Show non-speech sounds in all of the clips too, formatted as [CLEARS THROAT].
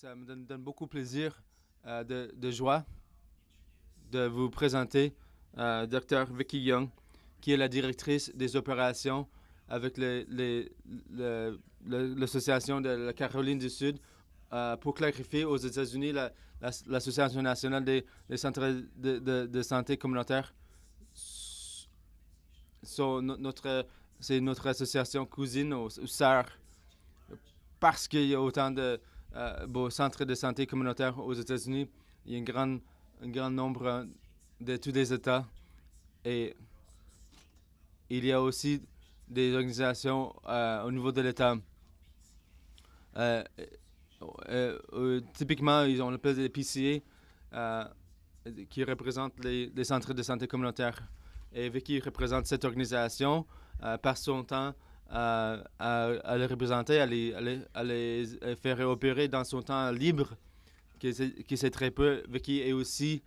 ça me donne, beaucoup beaucoup plaisir, euh, de, joie, de vous présenter euh, Dr. Vicky Young, qui est la directrice des opérations avec l'Association de la Caroline du Sud euh, pour clarifier aux États-Unis l'Association nationale des, centres de, santé communautaire. C'est notre association cousine ou sœur parce qu'il y a autant de, euh, bon, centre de santé communautaire aux États-Unis. Il y a un grand, grand nombre euh, de tous les États. Et il y a aussi des organisations euh, au niveau de l'État. typiquement, ils ont peu des PCA qui représentent les, centres de santé communautaire. Et Vicky représente cette organisation par son temps à, les représenter, à les, euh, faire opérer dans son temps libre, qui c'est très peu, mais qui est aussi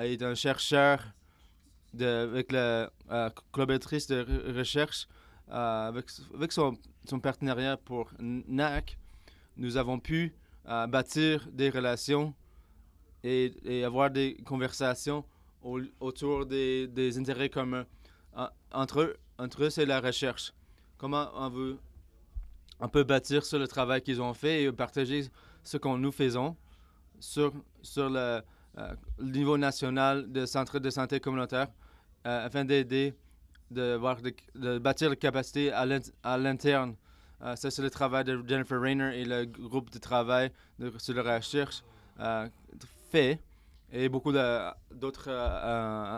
euh, un chercheur de, avec la euh, collaboratrice de recherche, avec, son, son, partenariat pour NAC, nous avons pu bâtir des relations et, avoir des conversations autour des, des, intérêts communs. entre eux, entre eux c'est la recherche comment on veut on peut bâtir sur le travail qu'ils ont fait et partager ce qu'on nous faisons sur, le euh, niveau national de centres de santé communautaire euh, afin d'aider de, bâtir les capacités à l'interne. Euh, ça, c'est le travail de Jennifer Rayner et le groupe de travail de, sur la recherche fait et beaucoup d'autres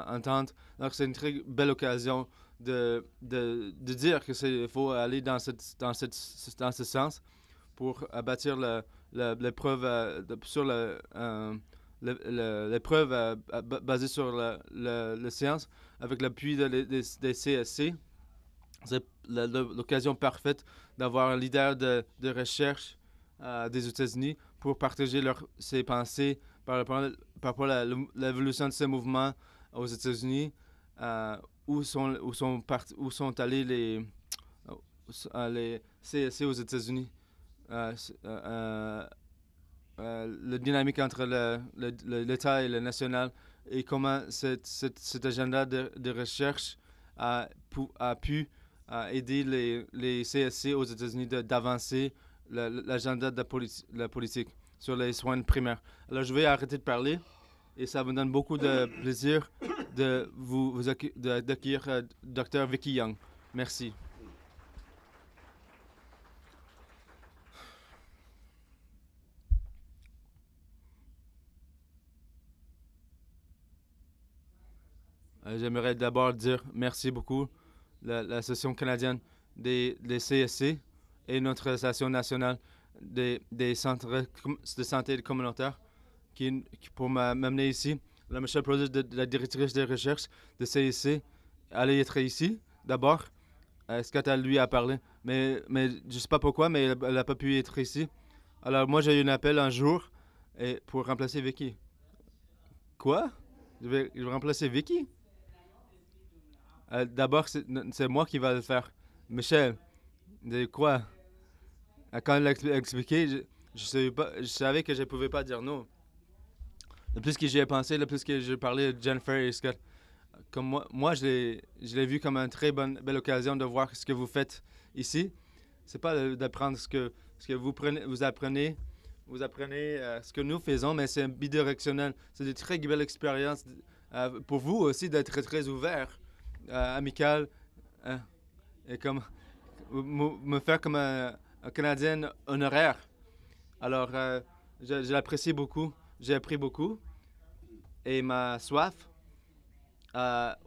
ententes. Donc, c'est une très belle occasion de, de, de dire qu'il faut aller dans, cette, dans, cette, dans ce sens pour bâtir l'épreuve euh, sur le, euh, l'épreuve euh, basée sur la, science avec l'appui de, des, CSC. C'est l'occasion parfaite d'avoir un leader de, de recherche des États-Unis pour partager ses pensées par rapport, par rapport à l'évolution de ces mouvements aux États-Unis où sont, où sont, part, où sont allés les. Euh, les aux États-Unis. Euh, euh, euh la dynamique entre l'État et le national et comment cette, cette, cet agenda de, de, recherche a pu, a pu aider les, les, CSC aux États-Unis d'avancer l'agenda de la, politique sur les soins primaires. Alors, je vais arrêter de parler et ça me donne beaucoup de plaisir de vous, vous d'accueillir euh, Vicky Young. Merci. Euh, j'aimerais d'abord dire merci beaucoup à l'Association canadienne des, CSC et notre Association nationale des, centres de santé communautaire qui, qui pour m'amener ici la Michelle la directrice des recherches de CIC, allait être ici d'abord. Euh, Scott, elle lui a parlé. Mais, mais je sais pas pourquoi, mais elle n'a pas pu être ici. Alors moi, j'ai eu un appel un jour et pour remplacer Vicky. Quoi? Je vais, remplacer Vicky? Euh, d'abord, c'est moi qui vais le faire. Michel, de quoi? Euh, quand elle l'a expliqué, je, savais pas, je savais que je pouvais pas dire non le plus que j'y ai pensé, le plus que j'ai parlé de Jennifer et Scott, comme moi, moi je l'ai vu comme une très bonne, belle occasion de voir ce que vous faites ici. C'est pas d'apprendre ce que, ce que vous, prenez, vous apprenez, vous apprenez euh, ce que nous faisons, mais c'est bidirectionnel. C'est une très belle expérience euh, pour vous aussi d'être très, ouvert, euh, amical, hein, et comme me faire comme un, Canadien honoraire. Alors, je l'apprécie beaucoup. J'ai appris beaucoup et ma soif a,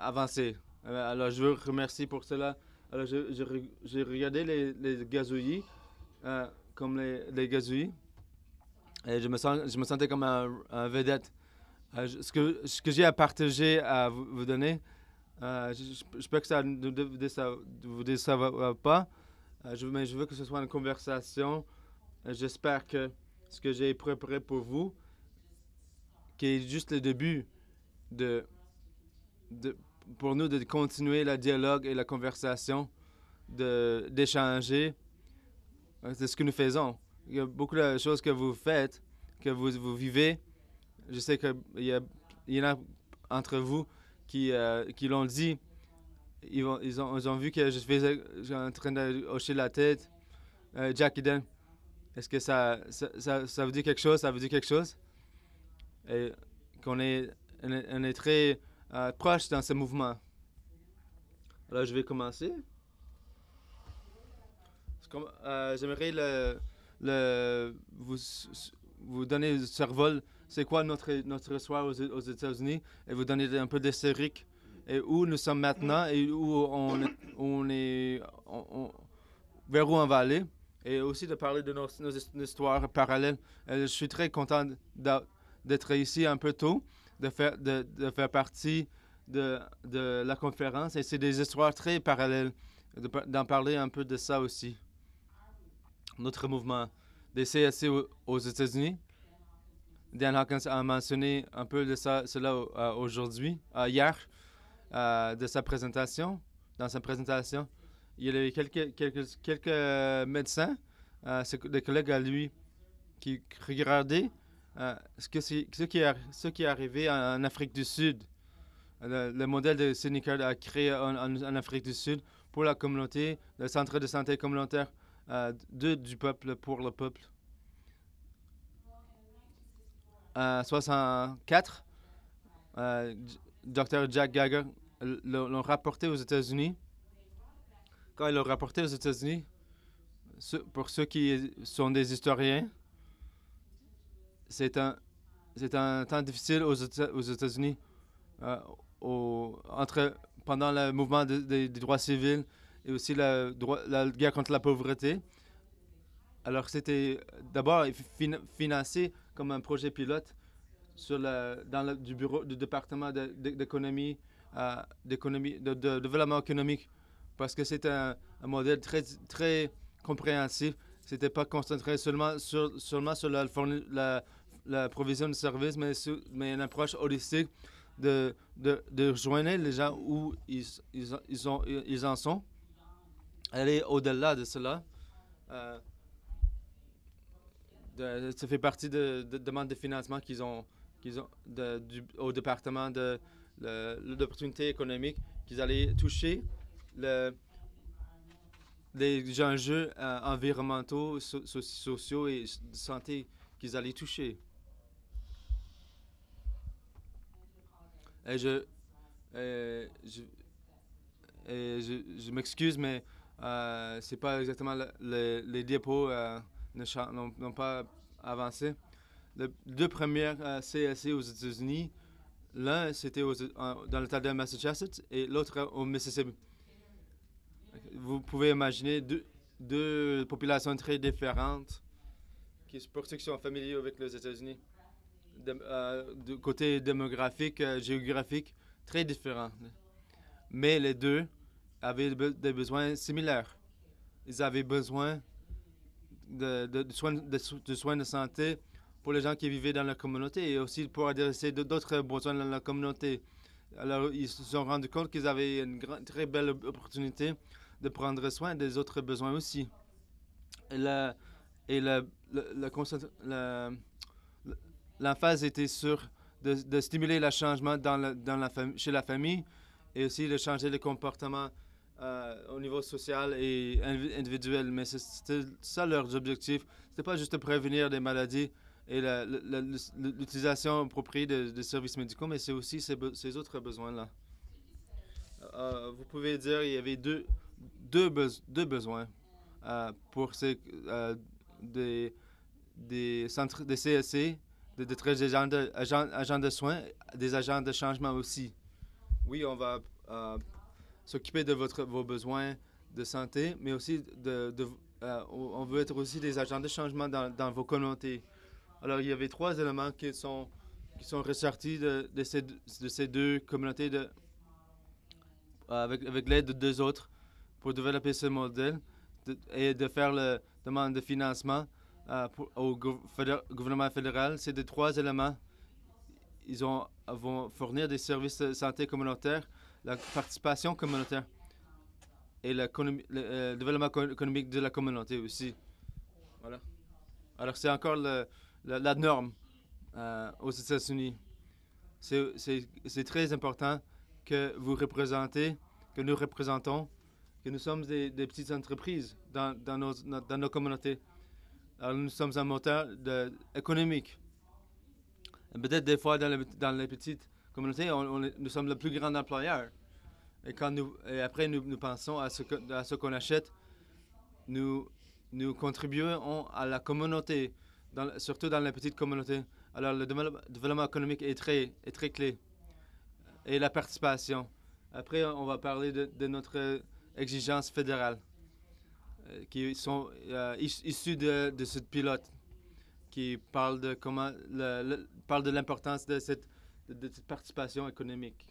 avancé. Euh, alors, je vous remercie pour cela. Alors, j'ai regardé les, gazouillis euh, comme les, gazouillis et je me, sens, je me sentais comme un, vedette. Euh, ce que, ce que j'ai à partager, à vous, donner, euh, peux que ça ne vous décevra pas, je, mais je veux que ce soit une conversation. J'espère que ce que j'ai préparé pour vous, qui est juste le début de, de pour nous de continuer le dialogue et la conversation, d'échanger euh, c'est ce que nous faisons. Il y a beaucoup de choses que vous faites, que vous, vous vivez. Je sais qu'il y, il y en a entre vous qui, euh, qui l'ont dit. Ils, ont, ils, ont, vu que je faisais, en train de hocher la tête. Euh, jackie' Jack est-ce que ça, ça, ça, vous dit quelque chose Ça vous dit quelque chose Et qu'on est, est, très euh, proche dans ce mouvement. Alors, je vais commencer. Euh, j'aimerais le, le, vous, vous donner le survol. C'est quoi notre, notre soir aux, États-Unis Et vous donner un peu d'historique. Et où nous sommes maintenant et où on, est. vers où on va aller et aussi de parler de nos, nos histoires parallèles. Euh, je suis très content d'être ici un peu tôt, de faire, de, faire partie de, la conférence. Et c'est des histoires très parallèles, d'en parler un peu de ça aussi. Notre mouvement des CSC aux États-Unis. Dan Hawkins a mentionné un peu de ça, cela aujourd'hui, hier, de sa présentation, dans sa présentation il y avait quelques, quelques, quelques euh, médecins, euh, des collègues à lui, qui regardaient euh, ce, qui est, ce qui est arrivé en, Afrique du Sud. Le, modèle de Sénégal a créé en, Afrique du Sud pour la communauté, le centre de santé communautaire euh, du peuple pour le peuple. En 64, docteur Jack Gagger l'ont rapporté aux États-Unis quand il a rapporté aux États-Unis, pour ceux qui sont des historiens, c'est un, temps difficile aux, États-Unis euh, pendant le mouvement des droits civils et aussi la, guerre contre la pauvreté. Alors c'était d'abord financé comme un projet pilote dans le, du bureau du département d'économie, euh, de développement économique parce que c'est un, modèle très, très compréhensif. Ce n'était pas concentré seulement sur, seulement sur la, la, provision de services, mais, sur, mais une approche holistique de, de, de, rejoindre les gens où ils, ils, ils, ont, ils en sont, aller au-delà de cela. Euh, ça fait partie de, demandes de financement qu'ils ont, qu'ils ont au département de l'opportunité économique qu'ils allaient toucher les enjeux euh, environnementaux, sociaux et de santé qu'ils allaient toucher. Et je, je, je, m'excuse, mais euh, c'est pas exactement les dépôts euh, n'ont pas avancé. Les deux premières euh, e aux États-Unis, l'un c'était dans l'État de Massachusetts et l'autre au Mississippi vous pouvez imaginer deux, populations très différentes qui, pour ceux qui sont familiers avec les États-Unis, du euh, côté démographique, euh, géographique, très différent. Mais les deux avaient des besoins similaires. Ils avaient besoin de, soins, de, soins de santé pour les gens qui vivaient dans la communauté et aussi pour adresser d'autres besoins dans la communauté. Alors, ils se sont rendus compte qu'ils avaient une très belle opportunité de prendre soin des autres besoins aussi. La, et la, la, l'emphase était sur de, stimuler le changement dans la, dans la chez la famille et aussi de changer les comportements euh, au niveau social et individuel. Mais c'était ça leurs objectifs. n'était pas juste de prévenir des maladies et l'utilisation appropriée des de services médicaux, mais c'est aussi ces, autres besoins-là. Euh, vous pouvez dire il y avait deux, deux, besoins euh, pour ces, euh, des, des centres des CSC, des agents de, agents, agents de soins, des agents de changement aussi. Oui, on va euh, s'occuper de votre, vos besoins de santé, mais aussi de, de on veut être aussi des agents de changement dans, dans, vos communautés. Alors, il y avait trois éléments qui sont, qui sont ressortis de, de ces, de ces deux communautés de, avec, avec l'aide de deux autres pour développer ce modèle et de faire la demande de financement euh, au gouvernement fédéral. C'est des trois éléments. Ils ont, vont fournir des services de santé communautaire, la participation communautaire et euh, le, développement économique de la communauté aussi. Voilà. Alors, c'est encore la norme euh, aux États-Unis. C'est très important que vous représentez, que nous représentons nous sommes des, petites entreprises dans, nos, communautés. nous sommes un moteur de, économique. Peut-être des fois dans, les petites communautés, nous sommes le plus grand employeur. Et, quand nous, après, nous, pensons à ce qu'on achète. Nous, nous contribuons à la communauté, surtout dans les petites communautés. Alors, le développement économique est très, est très clé. Et la participation. Après, on va parler de notre exigences fédérales euh, qui sont euh, issus issues de, de ce pilote, qui parle de comment parle de l'importance de cette, de cette participation économique.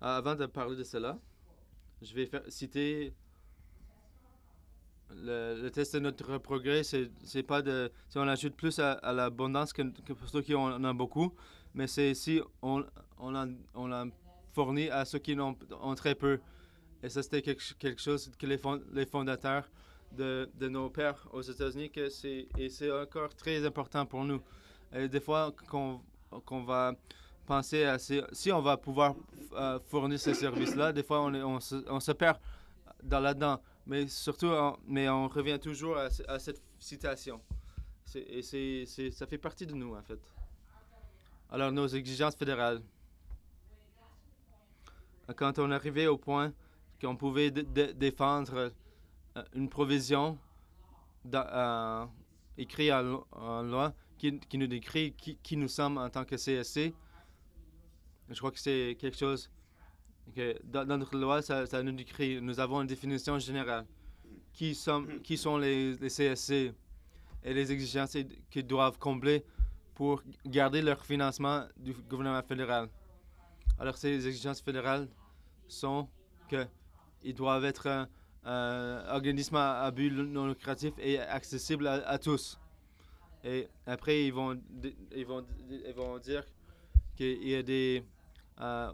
Ah, avant de parler de cela, je vais citer le, test de notre progrès, c'est pas de si on ajoute plus à, l'abondance que, pour ceux qui en ont beaucoup, mais c'est si on, on, en, on fourni à ceux qui en ont très peu. Et ça, c'était quelque, chose que les, fondateurs de, nos pères aux États-Unis, et c'est encore très important pour nous. Et des fois, qu'on, qu'on va penser à si, on va pouvoir euh, fournir ces services-là, des fois, on, on, se, perd dans là-dedans. Mais surtout, on, mais on revient toujours à, cette citation. et c'est, ça fait partie de nous, en fait. Alors, nos exigences fédérales. Quand on arrivait au point qu'on pouvait défendre euh, une provision euh, écrite en loi qui, nous décrit qui, nous sommes en tant que CSC, je crois que c'est quelque chose que dans, notre loi, ça, nous décrit. Nous avons une définition générale. Qui, qui sont les CSC et les exigences qu'ils doivent combler pour garder leur financement du gouvernement fédéral. Alors, ces exigences fédérales sont qu'ils doivent être un, organisme à, but non lucratif et accessible à, tous. Et après, ils vont, ils vont, dire qu'il y a des... Euh,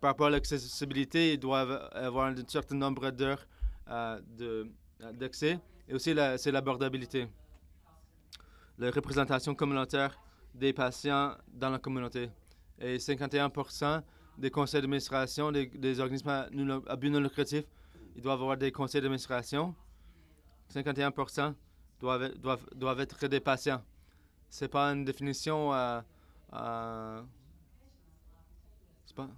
par rapport à l'accessibilité, ils doivent avoir un certain nombre d'heures euh, d'accès. Et aussi, c'est l'abordabilité. La représentation communautaire des patients dans la communauté et 51 des conseils d'administration des, organismes à, but non lucratif, ils doivent avoir des conseils d'administration. 51 doivent, doivent, doivent être des patients. Ce n'est pas une définition à... euh, pas,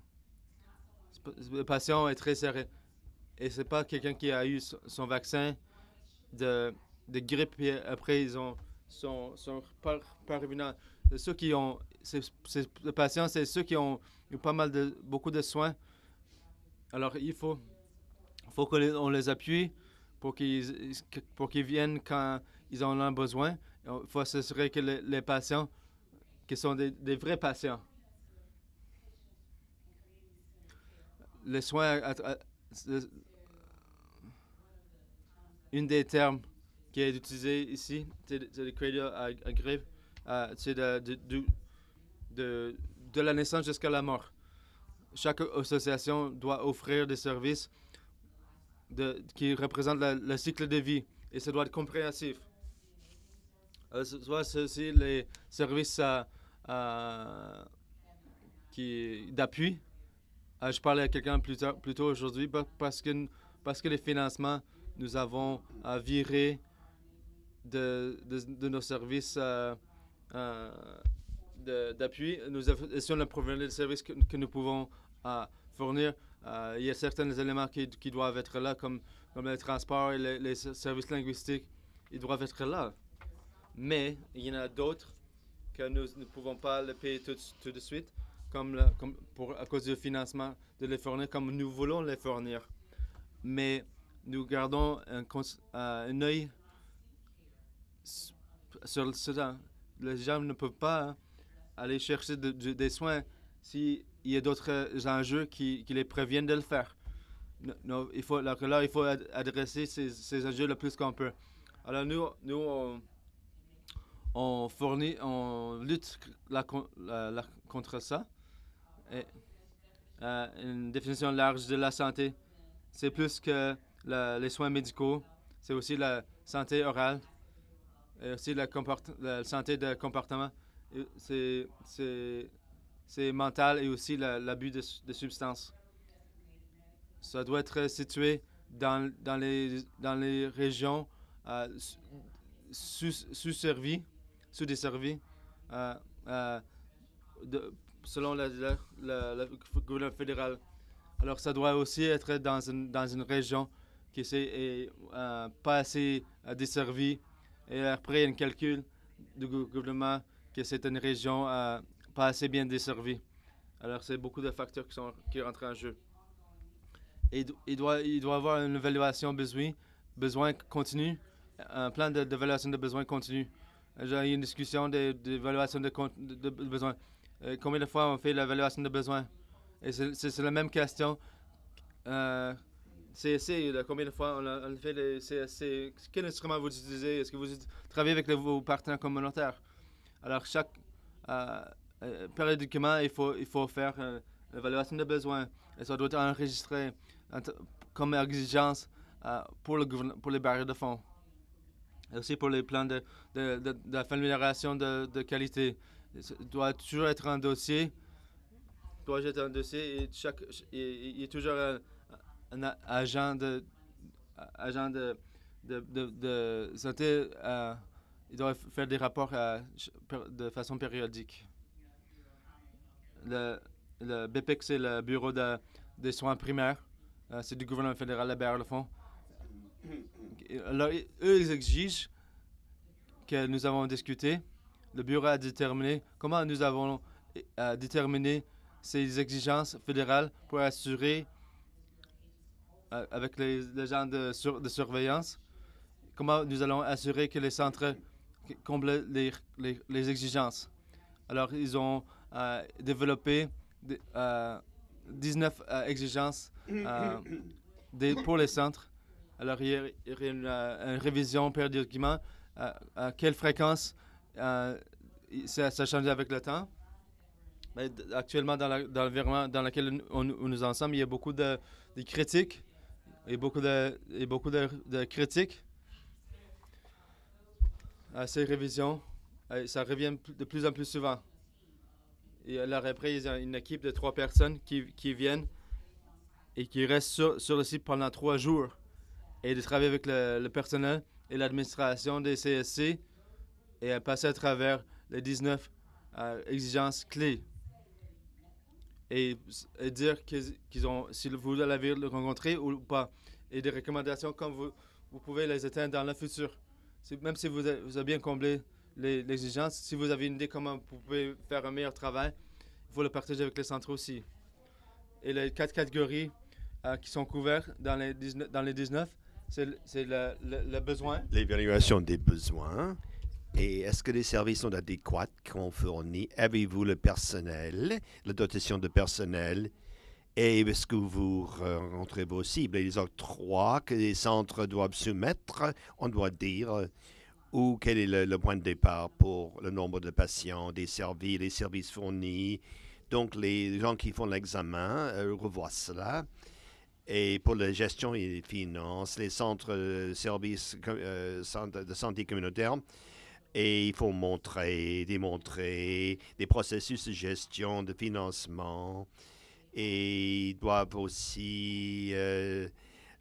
pas, le patient est très serré. Et ce n'est pas quelqu'un qui a eu son, vaccin de, de grippe et après ils ont, sont, sont pas, parvenus. Ceux qui ont ces, patients, c'est ceux qui ont, pas mal de, beaucoup de soins. Alors, il faut, faut qu'on les appuie pour qu'ils pour qu'ils viennent quand ils en ont besoin. Il faut s'assurer que les, patients, qui sont des, vrais patients, les soins, une des termes qui est utilisé ici, c'est le de, à, grève, c'est de de, la naissance jusqu'à la mort. Chaque association doit offrir des services qui représentent le cycle de vie et ça doit être compréhensif. Euh, soit ceci les services à, qui d'appui. Euh, je parlais à quelqu'un plus, tôt aujourd'hui parce que, parce que les financements, nous avons à euh, virer de, de, de, nos services d'appui, nous essayons d'approvisionner les services que, nous pouvons euh, fournir. Euh, il y a certains éléments qui, doivent être là, comme, comme les transports et les, services linguistiques. Ils doivent être là. Mais il y en a d'autres que nous ne pouvons pas les payer tout, de suite, comme, la, comme pour, à cause du financement de les fournir, comme nous voulons les fournir. Mais nous gardons un, euh, œil sur le Les gens ne peuvent pas hein, aller chercher des soins s'il y a d'autres euh, enjeux qui, les préviennent de le faire. il faut, alors là, il faut adresser ces, enjeux le plus qu'on peut. Alors nous, nous on, fournit, on lutte la, contre ça. Et, euh, une définition large de la santé, c'est plus que les soins médicaux, c'est aussi la santé orale et aussi la, la santé de comportement c'est mental et aussi l'abus de, de, substances. Ça doit être situé dans, dans, les, dans les régions euh, sous-servies, sous servies sous euh, sous euh, selon le gouvernement fédéral. Alors ça doit aussi être dans une, dans une région qui n'est euh, pas assez desservie. Et après, il y a un calcul du gouvernement que c'est une région euh, pas assez bien desservie. Alors, c'est beaucoup de facteurs qui, sont, qui rentrent en jeu. il doit, il doit avoir une évaluation besoin, besoin continu, un plan d'évaluation de, besoins besoin continu. J'ai eu une discussion d'évaluation de, de, besoin. Euh, combien de fois on fait l'évaluation de besoins Et c'est la même question. Euh, CSC, combien de fois on, fait le CSC? Quel instrument vous utilisez? Est-ce que vous travaillez avec vos partenaires communautaires? Alors, chaque euh, euh, période il faut, il faut faire euh, l'évaluation des besoins et ça doit être enregistré comme exigence pour, le, pour les barrières de fonds et aussi pour les plans de, de, de, de de, de, qualité. Ça doit toujours être un dossier, doit être un dossier et chaque, il, y a toujours un, agent de, de, de, santé. Ils doivent faire des rapports euh, de façon périodique. Le, le BPEC, c'est le Bureau de, des soins primaires. Euh, c'est du gouvernement fédéral derrière le fond. eux, ils exigent que nous avons discuté. Le bureau a déterminé comment nous avons déterminé ces exigences fédérales pour assurer euh, avec les, gens de, de surveillance, comment nous allons assurer que les centres combler les, exigences. Alors, ils ont euh, développé 19 euh, euh, exigences pour les centres. Alors, il y a, une, révision, révision périodiquement. à quelle fréquence ça, change avec le temps? actuellement, dans l'environnement la, dans, dans lequel nous en sommes, il y a beaucoup de, critiques et beaucoup et beaucoup de critiques ces révisions, ça revient de plus en plus souvent. Et à la il y a une équipe de trois personnes qui, viennent et qui restent sur, le site pendant trois jours et de travailler avec le, personnel et l'administration des CSC et à passer à travers les 19 euh, exigences clés et, dire qu'ils ont, si vous l'avez rencontré ou pas, et des recommandations comme vous, vous pouvez les atteindre dans le futur même si vous avez, bien comblé l'exigence, si vous avez une idée comment vous pouvez faire un meilleur travail, il faut le partager avec les centres aussi. Et les quatre catégories euh, qui sont couvertes dans les 19, dans les 19 c'est le, le, besoin. L'évaluation des besoins. Et est-ce que les services sont adéquats qu'on fournit? Avez-vous le personnel, la dotation de personnel? Et est-ce que vous rentrez vos cibles Les trois que les centres doivent soumettre, on doit dire euh, ou quel est le, point de départ pour le nombre de patients, des services, les services fournis. Donc, les gens qui font l'examen euh, revoient cela. Et pour la gestion et les finances, les centres de euh, services de santé communautaire, et il faut montrer, démontrer des processus de gestion, de financement, et ils doivent aussi euh,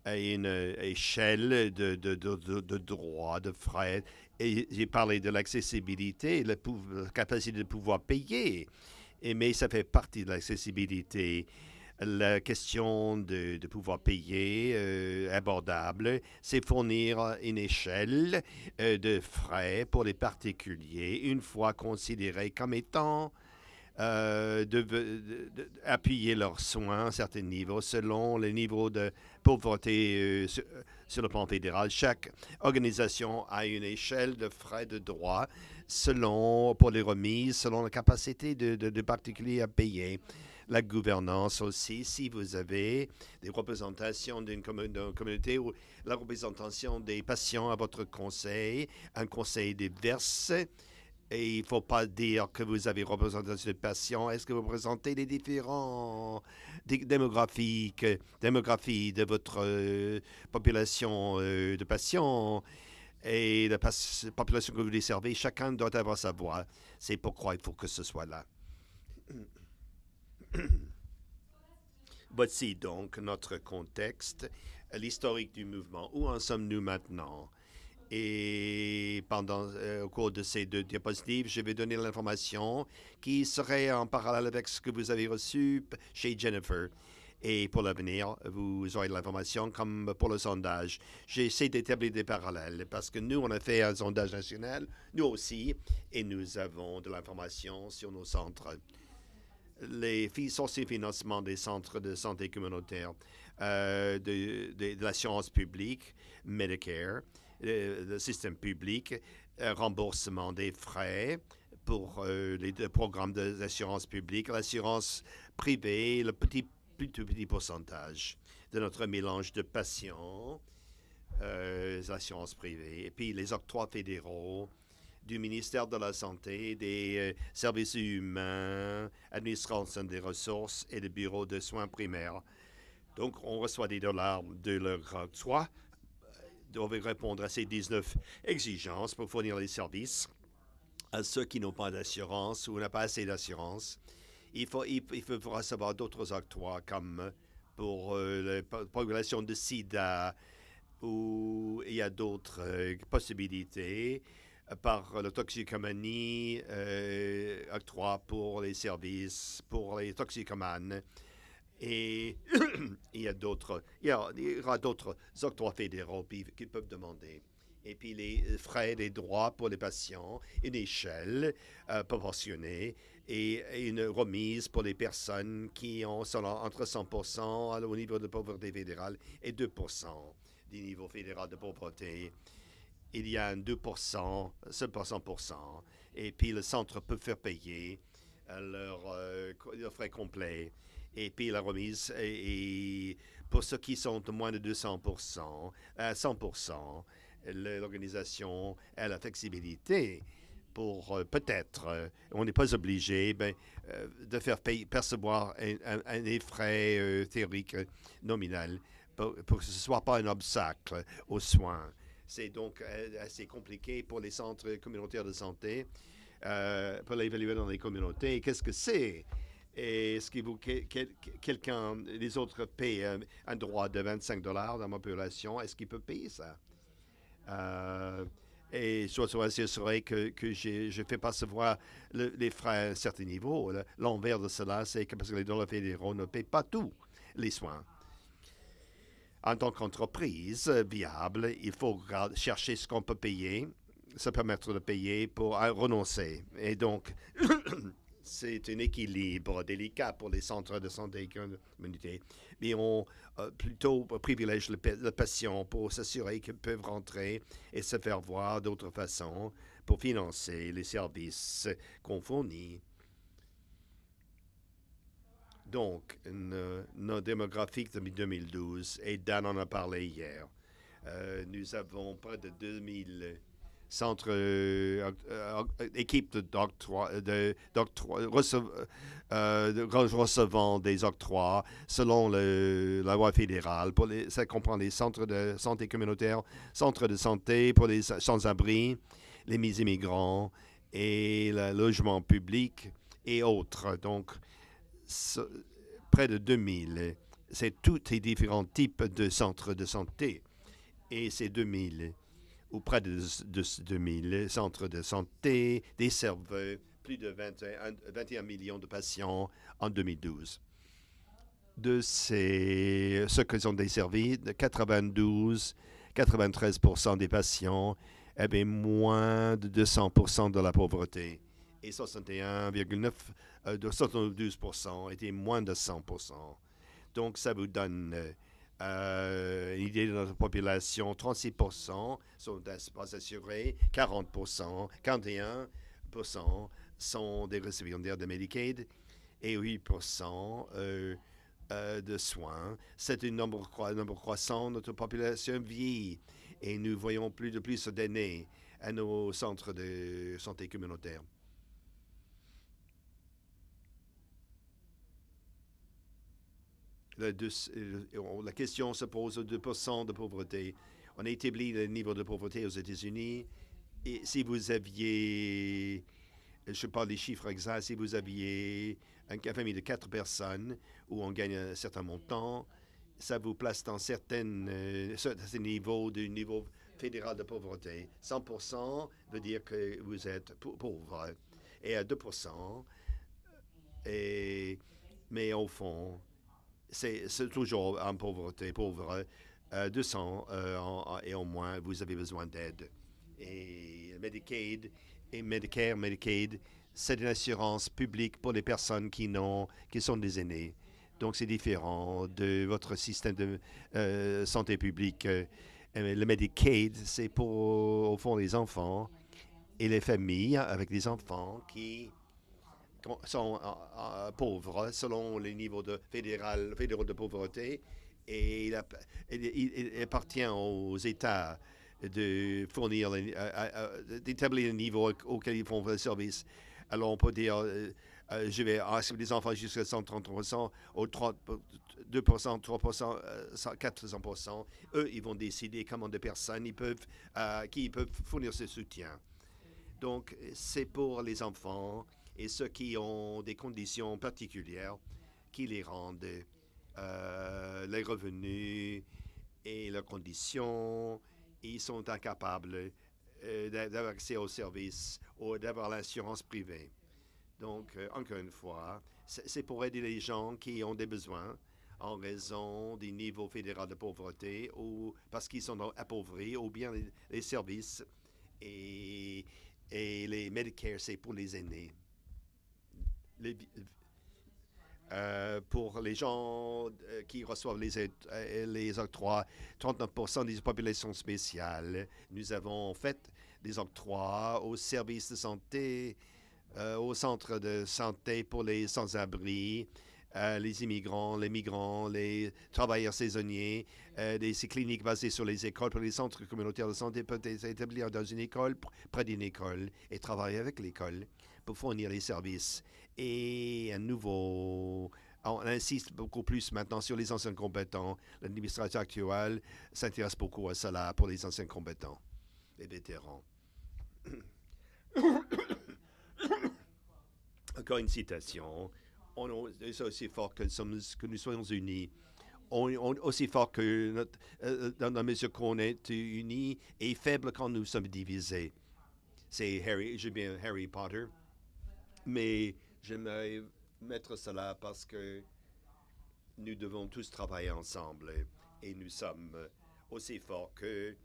une euh, échelle de, de, de, de droits, de frais. Et j'ai parlé de l'accessibilité, la, capacité de pouvoir payer. Et, mais ça fait partie de l'accessibilité. La question de, pouvoir payer euh, abordable, c'est fournir une échelle euh, de frais pour les particuliers une fois considérés comme étant euh, de appuyer leurs soins à certains niveaux selon les niveaux de pauvreté euh, euh, sur, le plan fédéral. Chaque organisation a une échelle de frais de droit selon, pour les remises selon la capacité de, particuliers à payer la gouvernance aussi. Si vous avez des représentations d'une communauté ou la représentation des patients à votre conseil, un conseil diverse, et il ne faut pas dire que vous avez représentation de patients. Est-ce que vous présentez les différents démographiques, démographies de votre euh, population euh, de patients et la population que vous desservez Chacun doit avoir sa voix. C'est pourquoi il faut que ce soit là. [COUGHS] Voici donc notre contexte, l'historique du mouvement. Où en sommes-nous maintenant et pendant, euh, au cours de ces deux diapositives, je vais donner l'information qui serait en parallèle avec ce que vous avez reçu chez Jennifer. Et pour l'avenir, vous aurez de l'information comme pour le sondage. J'essaie d'établir des parallèles parce que nous, on a fait un sondage national, nous aussi, et nous avons de l'information sur nos centres. Les sources de financement des centres de santé communautaire, euh, de, de, de l'assurance publique, Medicare, euh, le système public, euh, remboursement des frais pour euh, les programmes d'assurance publique, l'assurance privée, le petit, petit pourcentage de notre mélange de patients, les assurances privées, et puis les octrois fédéraux, du ministère de la Santé, des services humains, administration des ressources et le bureau de soins primaires. Donc, on reçoit des dollars de leur octroi doivent répondre à ces 19 exigences pour fournir les services à ceux qui n'ont pas d'assurance ou n'ont pas assez d'assurance. Il, faut, il, faudra savoir d'autres acteurs comme pour euh, la population de sida où il y a d'autres euh, possibilités euh, par la toxicomanie, euh, pour les services, pour les toxicomanes. Et [CLEARS THROAT] il y a d'autres, il, y aura d'autres octrois fédéraux qu'ils peuvent demander. Et puis les frais des droits pour les patients, une échelle euh, proportionnée et, une remise pour les personnes qui ont, sont entre 100% au niveau de pauvreté fédérale et 2% du niveau fédéral de pauvreté il y a un 2%, pas 100%, et puis le centre peut faire payer euh, leurs euh, leur frais complets et puis la remise. Et, pour ceux qui sont moins de 200%, à 100%, l'organisation a la flexibilité pour euh, peut-être, euh, on n'est pas obligé ben, euh, de faire percevoir un, frais théorique nominal pour, pour, que ce ne soit pas un obstacle aux soins. C'est donc assez compliqué pour les centres communautaires de santé, pour l'évaluer dans les communautés. Qu'est-ce que c'est et ce que vous, quelqu'un, les autres payent un droit de 25 dollars dans ma population, est-ce qu'il peut payer ça? Euh, et soit serait que, que je fais pas savoir les frais à un certain niveau. L'envers de cela, c'est que parce que les dollars fédéraux ne paient pas tous les soins. En tant qu'entreprise viable, il faut chercher ce qu'on peut payer, se permettre de payer pour euh, renoncer. Et donc, [COUGHS] C'est un équilibre délicat pour les centres de santé et communauté, mais on plutôt privilège le, patient pour s'assurer qu'ils peuvent rentrer et se faire voir d'autres façons pour financer les services qu'on fournit. Donc, nos démographiques de 2012, et Dan en a parlé hier, euh, nous avons près de 2000 centre équipes équipe doctroi, de, recevant des octrois selon la loi fédérale. Pour les, ça comprend les centres de santé communautaire, centres de santé pour les sans-abri, les à immigrants et le logement public et autres. Donc, près de 2000. C'est tous les différents types de centres de santé. Et ces 2000 auprès de, de, de, centres de santé, des serveurs, plus de 21, millions de patients en 2012. De ces, ce qu'ils ont desservi, 92, 93 des patients avaient eh moins de 200 de la pauvreté et 61,9 72 étaient moins de 100 Donc, ça vous donne euh, L'idée de notre notre population, 36% sont espaces assurés, 40%, 41% sont des récipiendaires de Medicaid et 8% euh, euh, de soins. C'est un nombre, croissant nombre croissant. Notre population vieillit et nous voyons plus de plus d'années à nos centres de santé communautaire. la, question se pose 2% de pauvreté. On a établi le niveau de pauvreté aux États-Unis. Et si vous aviez, je parle des chiffres exacts, si vous aviez une famille de quatre personnes où on gagne un certain montant, ça vous place dans certains, euh, niveaux du niveau fédéral de pauvreté. 100% veut dire que vous êtes pauvre. Et à 2%, euh, et, mais au fond, c'est toujours en pauvreté pauvre. Euh, 200 euh, et au moins, vous avez besoin d'aide. Et Medicaid et Medicare, Medicaid, c'est une assurance publique pour les personnes qui, qui sont des aînés. Donc, c'est différent de votre système de euh, santé publique. Euh, le Medicaid, c'est pour, au fond, les enfants et les familles avec des enfants qui sont euh, euh, pauvres selon les niveaux de fédéral, fédéraux de pauvreté et il, appartient aux États de fournir, euh, d'établir le niveau auquel ils font le service. Alors on peut dire, je vais inscrire les enfants jusqu'à 130%, au 3, 2%, 3%, 400%. Eux, ils vont décider comment de personnes ils peuvent, qui peuvent fournir ce soutien. Donc c'est pour les enfants et ceux qui ont des conditions particulières qui les rendent euh, les revenus et leurs conditions. Ils sont incapables euh, d'avoir accès aux services ou d'avoir l'assurance privée. Donc, euh, encore une fois, c'est pour aider les gens qui ont des besoins en raison du niveau fédéral de pauvreté ou parce qu'ils sont appauvris ou bien les, services et les Medicare, c'est pour les aînés. Euh, pour les gens euh, qui reçoivent les, euh, les octrois, 39% des populations spéciales. Nous avons en fait des octrois aux services de santé, aux centres de santé pour les sans-abri, les immigrants, les migrants, les travailleurs saisonniers, des cliniques basées sur les écoles pour les centres communautaires de santé peuvent s'établir dans une école, près d'une école et travailler avec l'école pour fournir les services. Et un nouveau on insiste beaucoup plus maintenant sur les anciens combattants. L'administration actuelle s'intéresse beaucoup à cela pour les anciens combattants, les vétérans. [COUGHS] Encore une citation. On est aussi fort que nous, sommes, que nous soyons unis. On, aussi fort que notre, euh, dans la mesure qu'on est unis et faible quand nous sommes divisés. C'est Harry, bien Harry Potter. Mais j'aimerais mettre cela parce que nous devons tous travailler ensemble et nous sommes aussi forts que,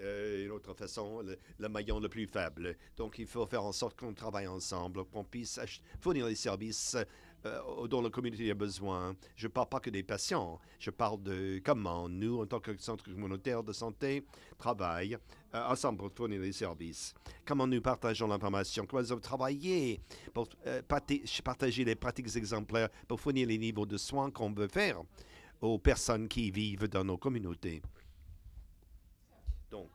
euh, autre façon, le, maillon le plus faible. Donc, il faut faire en sorte qu'on travaille ensemble, qu'on puisse fournir les services euh, dont la communauté a besoin. Je ne parle pas que des patients, je parle de comment nous, en tant que centre communautaire de santé, travaillons euh, ensemble pour fournir les services. Comment nous partageons l'information, comment nous avons travaillé pour euh, partager les pratiques exemplaires pour fournir les niveaux de soins qu'on veut faire aux personnes qui vivent dans nos communautés. Donc,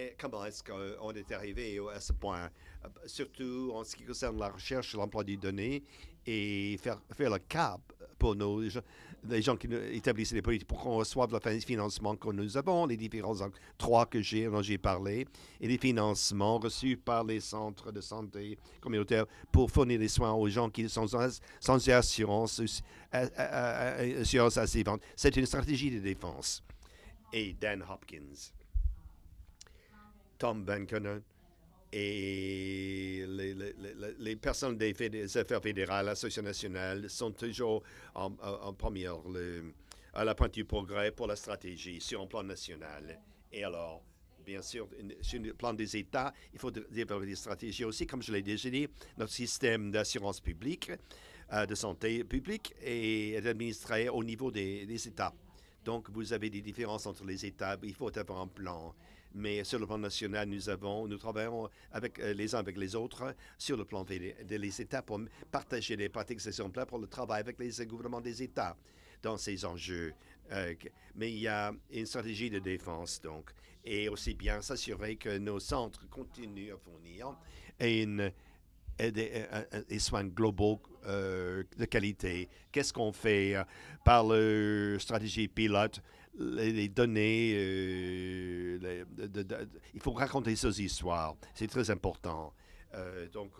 et eh, comment est-ce qu'on euh, est arrivé à ce point, euh, surtout en ce qui concerne la recherche, l'emploi des données et faire, faire le cap pour nos, les gens qui établissent les politiques pour qu'on reçoive le financement que nous avons, les différents trois que j'ai, dont j'ai parlé, et les financements reçus par les centres de santé communautaires pour fournir des soins aux gens qui sont sans, assurance, euh, assurance assez vente. C'est une stratégie de défense. Et Dan Hopkins. Tom Benkonen et les, personnes des affaires fédérales, l'Association nationale, sont toujours en, première le, à la pointe du progrès pour la stratégie sur un plan national. Et alors, bien sûr, sur le plan des États, il faut développer des stratégies aussi, comme je l'ai déjà dit, notre système d'assurance publique, euh, de santé publique est administré au niveau des, des États. Donc, vous avez des différences entre les États, il faut avoir un plan mais sur le plan national, nous avons, nous travaillons avec euh, les uns avec les autres sur le plan des, États pour partager les pratiques exemplaires pour le travail avec les gouvernements des États dans ces enjeux. Euh, mais il y a une stratégie de défense, donc, et aussi bien s'assurer que nos centres continuent à fournir une, euh, des, soins globaux de qualité. Qu'est-ce qu'on fait par la stratégie pilote les, données, euh, il faut raconter ces histoires, c'est très important. Euh, donc,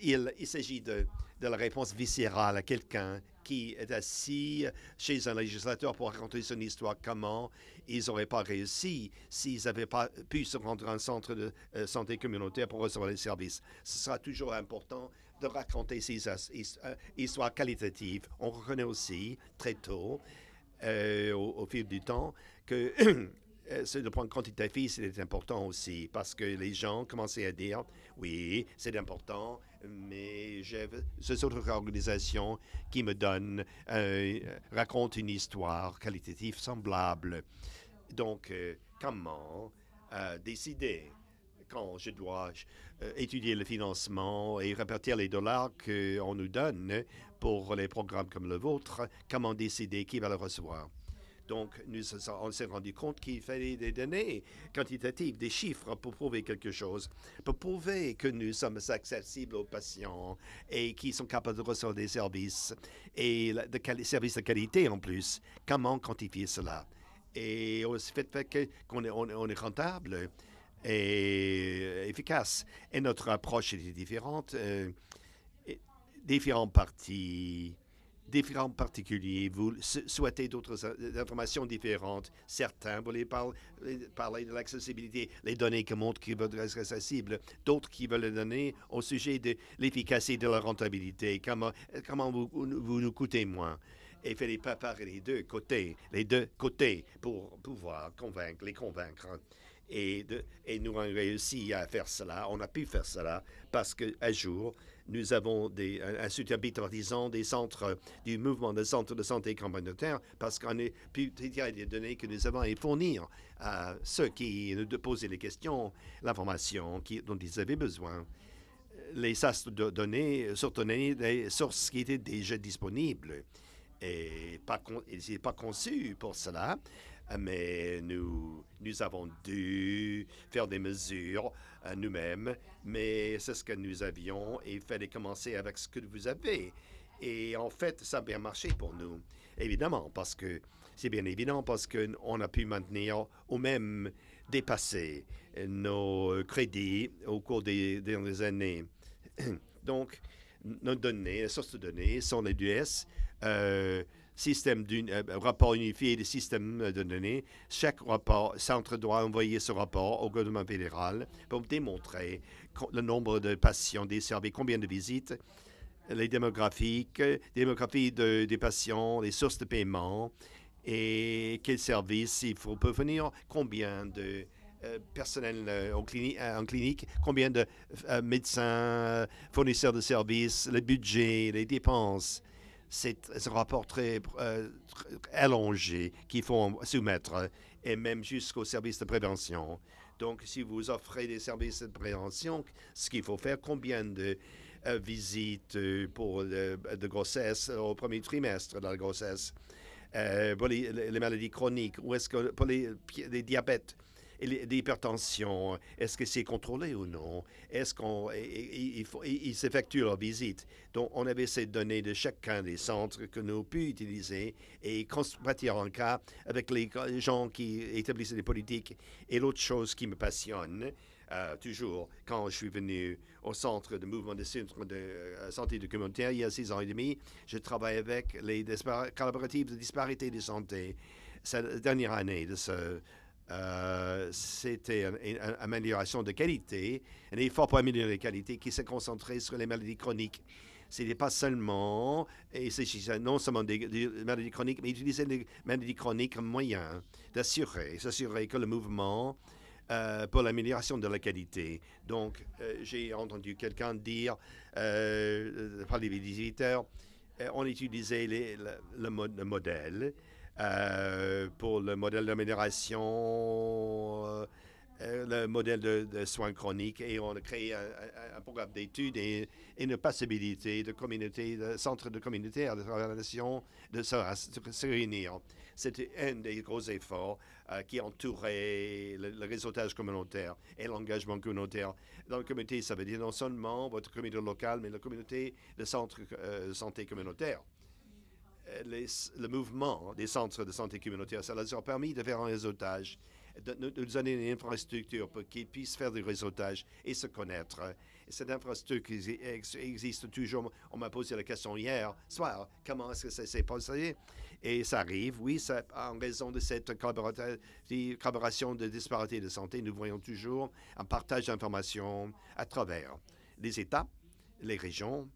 il, s'agit de, la réponse viscérale à quelqu'un qui est assis chez un législateur pour raconter son histoire. Comment ils n'auraient pas réussi s'ils n'avaient pas pu se rendre à un centre de euh, santé communautaire pour recevoir les services. Ce sera toujours important de raconter ces histoires qualitatives. On reconnaît aussi très tôt euh, au, fil du temps que [CLEARS THROAT] euh, de prendre le point quantitatif, c'est important aussi parce que les gens commençaient à dire oui, c'est important, mais j'ai cette autres organisations qui me donne, euh, raconte une histoire qualitative semblable. Donc, euh, comment décider quand je dois euh, étudier le financement et répartir les dollars qu'on nous donne pour les programmes comme le vôtre, comment décider qui va le recevoir? Donc, nous, on s'est rendu compte qu'il fallait des données quantitatives, des chiffres pour prouver quelque chose, pour prouver que nous sommes accessibles aux patients et qu'ils sont capables de recevoir des services et des services de qualité en plus. Comment quantifier cela? Et aussi fait qu'on est rentable et efficace. Et notre approche était différente. Euh, différents partis, différents particuliers vous souhaitez d'autres informations différentes. Certains voulaient parler, parler de l'accessibilité, les données qui montrent qu'ils veulent être accessibles. D'autres qui veulent donner au sujet de l'efficacité de la rentabilité, comment, comment vous, vous nous coûtez moins et fallait préparer les deux côtés, les deux côtés pour pouvoir convaincre, les convaincre. Et, et nous avons réussi à faire cela, on a pu faire cela, parce qu'un jour, nous avons un, un, soutien des centres, du mouvement des centres de santé communautaire, parce qu'on a pu étudier les données que nous avons et fournir à ceux qui nous posaient les questions, l'information dont ils avaient besoin les sas de données données des sources qui étaient déjà disponibles. Et pas, pas conçu pour cela. Euh, mais nous, nous avons dû faire des mesures euh, nous-mêmes, mais c'est ce que nous avions et fallait commencer avec ce que vous avez. Et en fait, ça a bien marché pour nous, évidemment, parce que c'est bien évident parce qu'on a pu maintenir ou même dépasser euh, nos crédits au cours des dernières années. [CLEARS THROAT] Donc, nos données, les sources de données sont les US. Euh, système d'un euh, ben, rapport unifié de système euh, de données. Chaque rapport, centre doit envoyer ce rapport au gouvernement fédéral pour démontrer le nombre de patients desservis, combien de visites, les démographiques, démographie des patients, les sources de paiement et quels services il faut peut venir, combien de euh, personnel en, clinique, en, clinique, combien de médecins, fournisseurs de services, le budget, les dépenses c'est un rapport très, euh, allongé qu'il faut soumettre, et même jusqu'au service de prévention. Donc, si vous offrez des services de prévention, ce qu'il faut faire, combien de euh, visites euh, pour de grossesse au premier trimestre de la grossesse, pour les, maladies chroniques, ou est-ce que pour les diabètes, l'hypertension, est-ce que c'est contrôlé ou non? Est-ce qu'on... Il s'effectue leur visite. Donc, on avait ces données de chacun des centres que nous pu utiliser et construire un cas avec les gens qui établissent des politiques. Et l'autre chose qui me passionne, euh, toujours, quand je suis venu au centre de mouvement de, de euh, santé documentaire communautaire il y a six ans et demi, je travaille avec les collaboratifs de disparité de santé. C'est la dernière année de ce, euh, c'était une, amélioration de qualité, un effort pour améliorer la qualité qui se concentré sur les maladies chroniques. Ce n'était pas seulement, et c'est non seulement des, maladies chroniques, mais utiliser les maladies chroniques comme moyen d'assurer, s'assurer que le mouvement euh, pour l'amélioration de la qualité. Donc, euh, j'ai entendu quelqu'un dire, par les visiteurs, on utilisait le modèle euh, pour le modèle de euh, le modèle de, soins chroniques, et on a créé un, programme d'études et, une possibilité de communauté, de centre de communauté à travers la nation de se, de se réunir. C'était un des gros efforts euh, qui entourait le, réseautage communautaire et l'engagement communautaire. Dans le comité, ça veut dire non seulement votre communauté locale, mais la communauté de centre santé communautaire. Euh, le mouvement des centres de santé communautaire, ça leur a permis de faire un réseautage, de, nous donner une infrastructure pour qu'ils puissent faire du réseautage et se connaître. cette infrastructure existe toujours. On m'a posé la question hier soir, comment est-ce que ça s'est passé? Et ça arrive, oui, en raison de cette collaboration de disparité de santé, nous voyons toujours un partage d'informations à travers les États, les régions,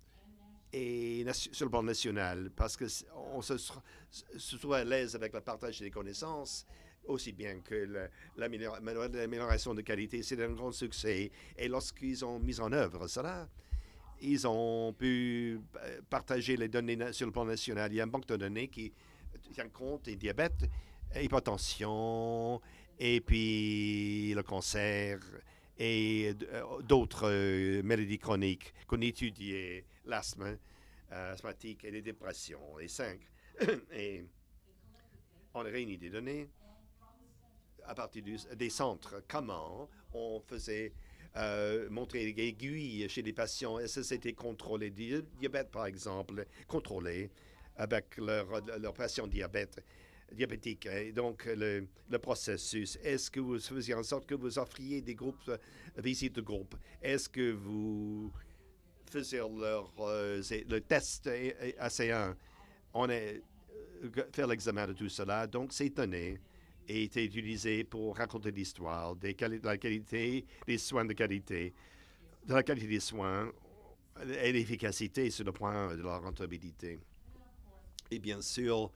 et sur le plan national, parce qu'on se, se soit à l'aise avec le partage des connaissances, aussi bien que l'amélioration de qualité. C'est un grand succès. Et lorsqu'ils ont mis en œuvre cela, ils ont pu euh, partager les données sur le plan national. Il y a une banque de données qui tient compte des diabètes, hypertension, et puis le cancer et euh, d'autres euh, maladies chroniques qu'on étudie l'asthme asthmatique euh, et les dépressions, les cinq. [COUGHS] et on réunit des données à partir des centres. Comment on faisait euh, montrer aiguilles chez les patients? Est-ce que c'était contrôlé? diabète, par exemple, contrôlé avec leurs leur patients diabète, diabétiques. Et donc, le, le processus, est-ce que vous faisiez en sorte que vous offriez des groupes, euh, visites de groupe? Est-ce que vous faire leur, euh, le test assez 1 on est, euh, faire l'examen de tout cela. Donc, cette année été utilisée pour raconter l'histoire, de la qualité des soins de qualité, de la qualité des soins et l'efficacité sur le point de la rentabilité. Et bien sûr,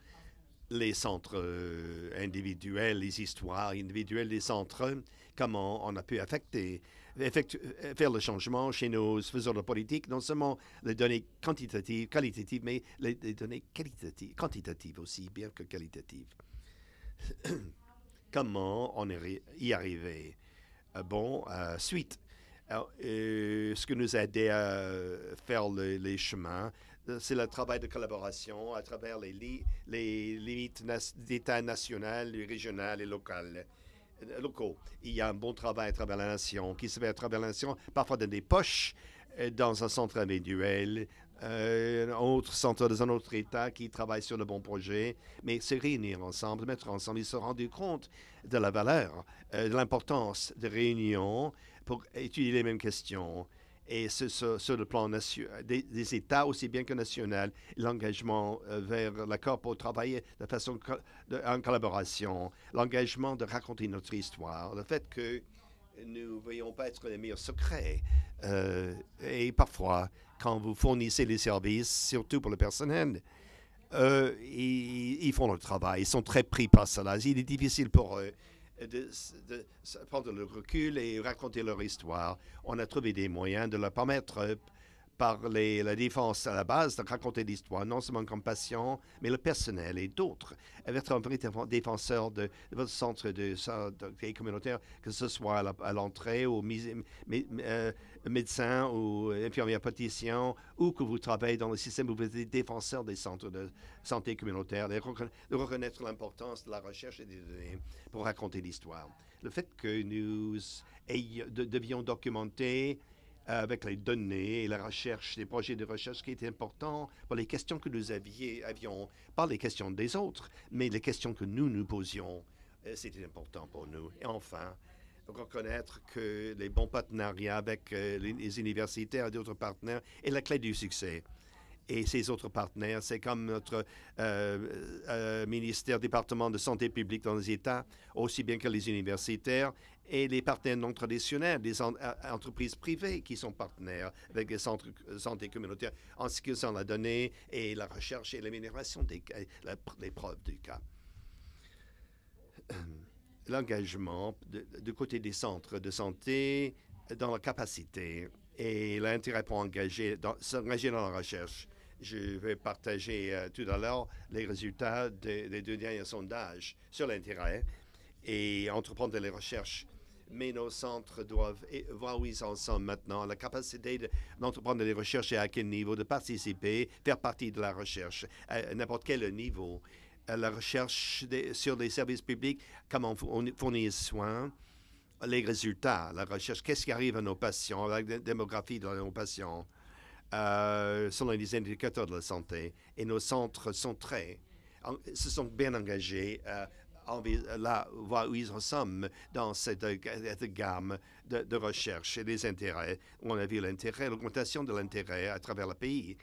les centres euh, individuels, les histoires individuelles des centres, comment on a pu affecter, euh, faire le changement chez nos faiseurs de politique, non seulement les données quantitatives, qualitatives, mais les, données qualitatives, quantitatives aussi, bien que qualitatives. [COUGHS] comment on est y arrivé euh, Bon, suite. ce que nous a aidé à faire les chemins, c'est le travail de collaboration à travers les, les limites d'État national, régional et local euh, locaux. Il y a un bon travail à travers la nation qui se fait à travers la nation, parfois dans des poches, euh, dans un centre individuel, euh, un autre centre dans un autre État qui travaille sur le bon projet, mais se réunir ensemble, mettre ensemble. Ils se rendent compte de la valeur, de l'importance de réunions pour étudier les mêmes questions, et sur, sur, le plan des, des, États aussi bien que national, l'engagement euh, vers l'accord pour travailler de façon en collaboration, l'engagement de raconter notre histoire, le fait que nous ne voyons pas être les meilleurs secrets. Euh, et parfois, quand vous fournissez les services, surtout pour le personnel, euh, ils, ils, font leur travail, ils sont très pris par cela. Il est difficile pour eux euh, de, prendre le recul et raconter leur histoire. On a trouvé des moyens de leur permettre euh, par la défense à la base de raconter l'histoire, non seulement comme patient, mais le personnel et d'autres. Être un vrai défenseur de, votre centre de santé communautaire, que ce soit à l'entrée, au médecins, euh, médecin ou infirmière ou que vous travaillez dans le système, vous êtes défenseur des centres de santé communautaire, de, reconnaître l'importance de la recherche et des données pour raconter l'histoire. Le fait que nous devions documenter avec les données et la recherche, les projets de recherche qui étaient importants, pour les questions que nous avions, pas les questions des autres, mais les questions que nous nous posions, euh, c'était important pour nous. Et enfin, reconnaître que les bons partenariats avec euh, les universitaires et d'autres partenaires est la clé du succès et ces autres partenaires. C'est comme notre euh, ministère, département de santé publique dans les États, aussi bien que les universitaires et les partenaires non traditionnels, des euh, entreprises privées qui sont partenaires avec les centres de euh, santé communautaires en ce qui concerne la donnée et la recherche et l'amélioration des euh, preuves du cas. L'engagement du côté des centres de santé dans la capacité et l'intérêt pour s'engager dans, la recherche. Je vais partager tout à l'heure les résultats des deux derniers sondages sur l'intérêt et entreprendre les recherches mais nos centres doivent voir où ils en sont maintenant, la capacité d'entreprendre des recherches et à quel niveau, de participer, faire partie de la recherche, à n'importe quel niveau, la recherche sur les services publics, comment on fournit les soins, les résultats, la recherche, qu'est-ce qui arrive à nos patients, la démographie de nos patients, euh, selon les indicateurs de la santé. Et nos centres sont très, se sont bien engagés euh, là où ils en sommes dans cette, gamme de, recherche et des intérêts. On a vu l'intérêt, l'augmentation de l'intérêt à travers le pays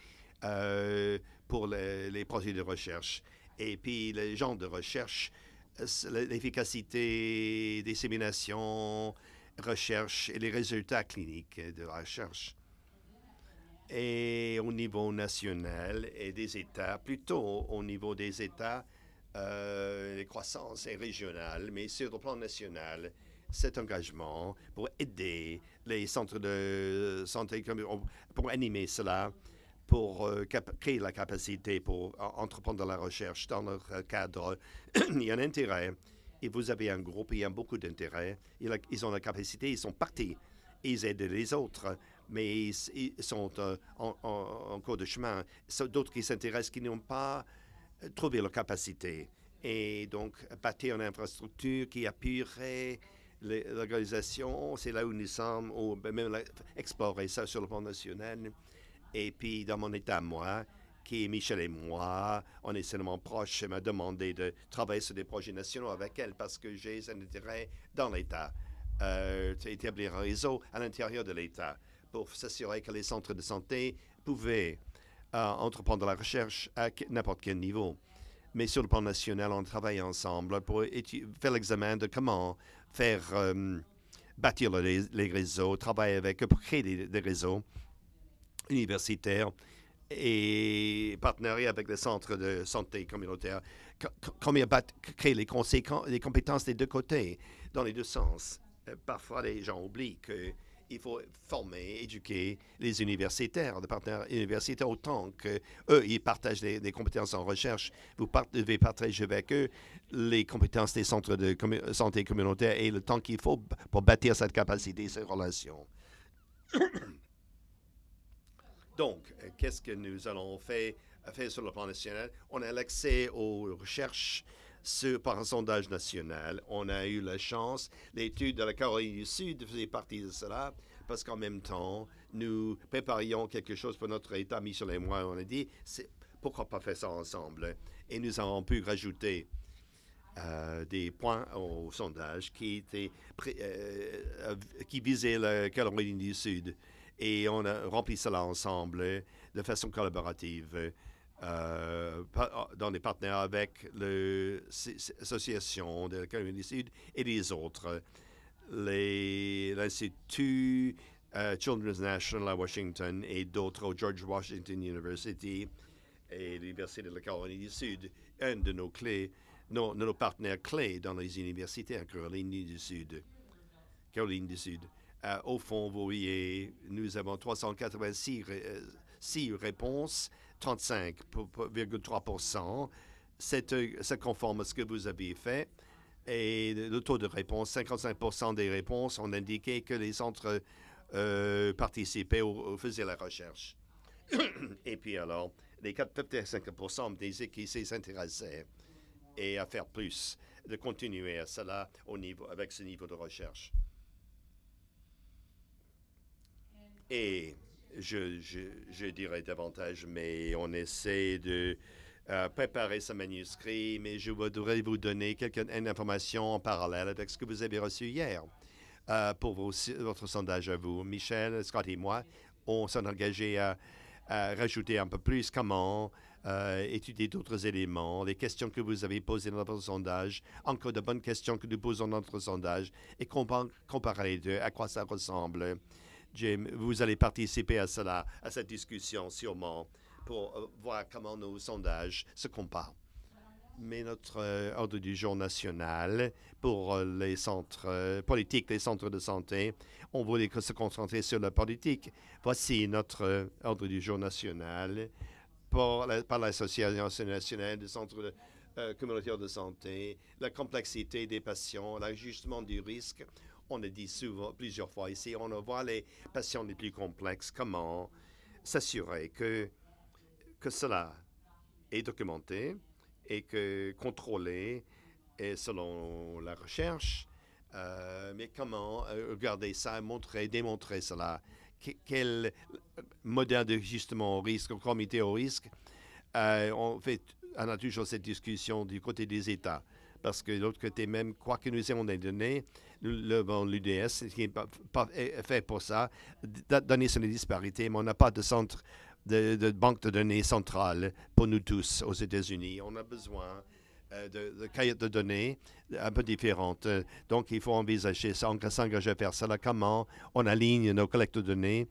euh, pour les, projets de recherche. Et puis les gens de recherche, l'efficacité, dissémination, recherche et les résultats cliniques de la recherche. Et au niveau national et des États, plutôt au niveau des États, euh, les croissances est régionale, mais sur le plan national, cet engagement pour aider les centres de santé, pour animer cela, pour euh, créer la capacité pour entreprendre la recherche dans leur euh, cadre. [CLEARS THROAT] Il y a un intérêt et vous avez un groupe y il a beaucoup d'intérêt. Ils ont la capacité, ils sont partis, ils aident les autres, mais ils sont en cours de chemin. D'autres qui s'intéressent, qui n'ont pas euh, trouver leurs capacité et donc bâtir une infrastructure qui appuierait l'organisation. C'est là où nous sommes, ou ben, même explorer ça sur le plan national. Et puis, dans mon état, moi, qui est Michel et moi, on est seulement proches, m'a demandé de travailler sur des projets nationaux avec elle parce que j'ai un intérêt dans l'État, euh, établir un réseau à l'intérieur de l'État pour s'assurer que les centres de santé pouvaient à entreprendre la recherche à n'importe quel niveau. Mais sur le plan national, on travaille ensemble pour faire l'examen de comment faire euh, bâtir les, réseaux, travailler avec pour créer des, réseaux universitaires et partenariat avec les centres de santé communautaire, comment créer les, conséquences, les compétences des deux côtés, dans les deux sens. Euh, parfois, les gens oublient que il faut former, éduquer les universitaires, les partenaires universitaires autant que eux, ils partagent des, compétences en recherche. Vous devez partager avec eux les compétences des centres de santé communautaire et le temps qu'il faut pour bâtir cette capacité, ces relations. [COUGHS] Donc, qu'est-ce que nous allons faire sur le plan national? On a l'accès aux recherches par un sondage national. On a eu la chance, l'étude de la Caroline du Sud faisait partie de cela, parce qu'en même temps, nous préparions quelque chose pour notre État, mis sur les mois. on a dit, pourquoi pas faire ça ensemble? Et nous avons pu rajouter euh, des points au sondage qui, étaient euh, euh, qui visaient la Caroline du Sud. Et on a rempli cela ensemble de façon collaborative. Euh, ah, dans des partenaires avec l'association de la Caroline du Sud et les autres, l'Institut euh, Children's National à Washington et d'autres au George Washington University et l'Université de la Caroline du Sud, un de nos clés, nos, de nos partenaires clés dans les universités en Caroline du Sud. Caroline du Sud. Euh, au fond, vous voyez, nous avons 386 si, réponse 35,3%. C'est euh, conforme à ce que vous aviez fait. Et le taux de réponse, 55% des réponses ont indiqué que les centres euh, participaient ou, faisaient la recherche. [COUGHS] et puis alors, les 45% me disaient qu'ils s'intéressaient et à faire plus, de continuer à cela au niveau, avec ce niveau de recherche. Et je, dirais davantage, mais on essaie de euh, préparer ce manuscrit, mais je voudrais vous donner quelques informations en parallèle avec ce que vous avez reçu hier. Euh, pour votre sondage à vous, Michel, Scott et moi, on s'est engagés à, rajouter un peu plus comment euh, étudier d'autres éléments, les questions que vous avez posées dans votre sondage, encore de bonnes questions que nous posons dans notre sondage, et comparer les deux, à quoi ça ressemble vous allez participer à cela, à cette discussion sûrement, pour euh, voir comment nos sondages se comparent. Mais notre euh, ordre du jour national pour euh, les centres politiques, les centres de santé, on voulait se concentrer sur la politique. Voici notre ordre du jour national par l'Association nationale des centres communautaires de santé, la complexité des patients, l'ajustement du risque on le dit souvent, plusieurs fois ici, on voit les patients les plus complexes, comment s'assurer que, que cela est documenté et que contrôlé et selon la recherche, euh, mais comment euh, regarder ça, montrer, démontrer cela, quel modèle de justement au risque, au comité au risque, euh, on fait on a toujours cette discussion du côté des États parce que de l'autre côté même, quoi que nous ayons des données, le, bon, l'UDS est fait pour ça, donner sur les disparités, mais on n'a pas de centre de, banque de données centrale pour nous tous aux États-Unis. On a besoin euh, de, cahiers de données un peu différentes. Euh, donc, il faut envisager ça, s'engager à faire cela, comment on aligne nos collectes de données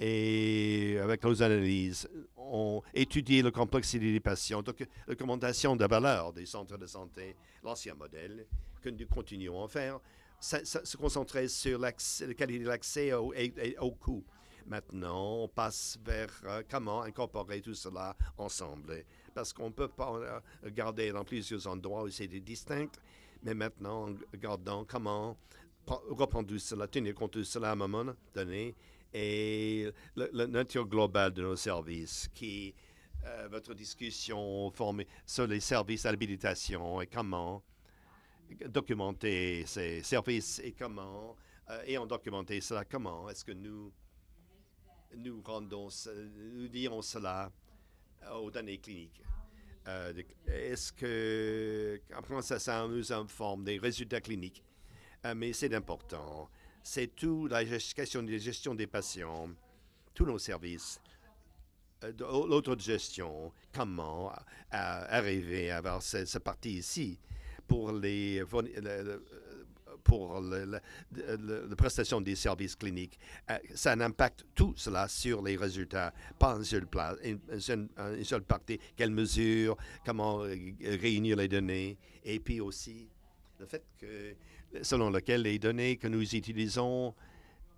et avec nos analyses, on étudie la complexité des patients, donc recommandation de valeur des centres de santé, l'ancien modèle que nous continuons à faire, se concentrer sur la qualité de l'accès au, et, au coût. Maintenant, on passe vers euh, comment incorporer tout cela ensemble, parce qu'on ne peut pas euh, garder dans plusieurs endroits où c'est distinct, mais maintenant, en gardant comment reprendre tout cela, tenir compte de cela à un moment donné et la, nature globale de nos services qui euh, votre discussion formée sur les services à et comment documenter ces services et comment, ayant euh, et en documenter cela, comment est-ce que nous nous rendons, nous dirons cela euh, aux données cliniques. Euh, est-ce que, après ça, ça nous informe des résultats cliniques? mais c'est important c'est tout la question de gestion des patients, tous nos services, euh, l'autre gestion, comment euh, arriver à avoir cette, partie ici pour les pour la prestation des services cliniques. Euh, ça impacte tout cela sur les résultats, pas une seule, place, une seule partie. Quelles mesures, comment réunir les données, et puis aussi le fait que selon lequel les données que nous utilisons